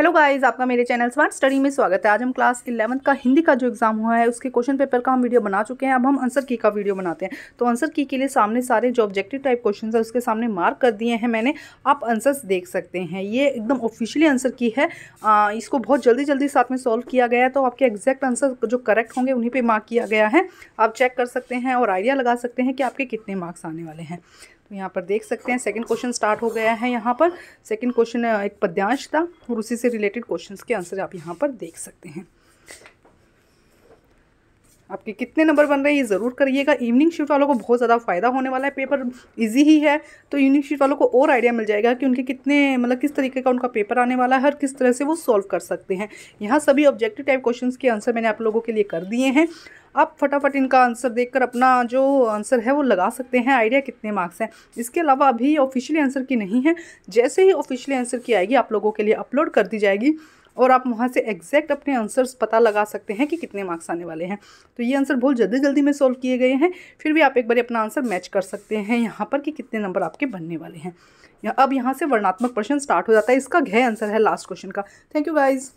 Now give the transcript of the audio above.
hello guys आपका मेरे channel smart study में स्वागत है आज हम क्लास इलेवंथ का हिंदी का जो एग्ज़ाम हुआ है उसके क्वेश्चन पेपर का हम वीडियो बना चुके हैं अब हम आंसर की का वीडियो बनाते हैं तो आंसर की के लिए सामने सारे जो ऑब्जेक्टिव टाइप क्वेश्चन है उसके सामने मार्क कर दिए हैं मैंने आप आंसर्स देख सकते हैं ये एकदम ऑफिशियली आंसर की है आ, इसको बहुत जल्दी जल्दी साथ में सॉल्व किया गया है तो आपके एग्जैक्ट आंसर जो करेक्ट होंगे उन्हीं पर मार्क किया गया है आप चेक कर सकते हैं और आइडिया लगा सकते हैं कि आपके कितने मार्क्स आने वाले हैं यहाँ पर देख सकते हैं सेकंड क्वेश्चन स्टार्ट हो गया है यहाँ पर सेकंड क्वेश्चन एक पद्यांश था और उसी से रिलेटेड क्वेश्चंस के आंसर आप यहाँ पर देख सकते हैं आपके कितने नंबर बन रहे हैं ये ज़रूर करिएगा इवनिंग शिफ्ट वालों को बहुत ज़्यादा फ़ायदा होने वाला है पेपर इजी ही है तो इवनिंग शिफ्ट वालों को और आइडिया मिल जाएगा कि उनके कितने मतलब किस तरीके का उनका पेपर आने वाला है हर किस तरह से वो सॉल्व कर सकते हैं यहाँ सभी ऑब्जेक्टिव टाइप क्वेश्चन के आंसर मैंने आप लोगों के लिए कर दिए हैं आप फटाफट इनका आंसर देखकर अपना जो आंसर है वो लगा सकते हैं आइडिया कितने मार्क्स हैं इसके अलावा अभी ऑफिशियली आंसर की नहीं है जैसे ही ऑफिशियली आंसर की आएगी आप लोगों के लिए अपलोड कर दी जाएगी और आप वहाँ से एग्जैक्ट अपने आंसर्स पता लगा सकते हैं कि कितने मार्क्स आने वाले हैं तो ये आंसर बहुत जल्दी जल्दी में सॉल्व किए गए हैं फिर भी आप एक बार अपना आंसर मैच कर सकते हैं यहाँ पर कि कितने नंबर आपके बनने वाले हैं अब यहाँ से वर्णात्मक प्रश्न स्टार्ट हो जाता है इसका घय आंसर है लास्ट क्वेश्चन का थैंक यू गाइज़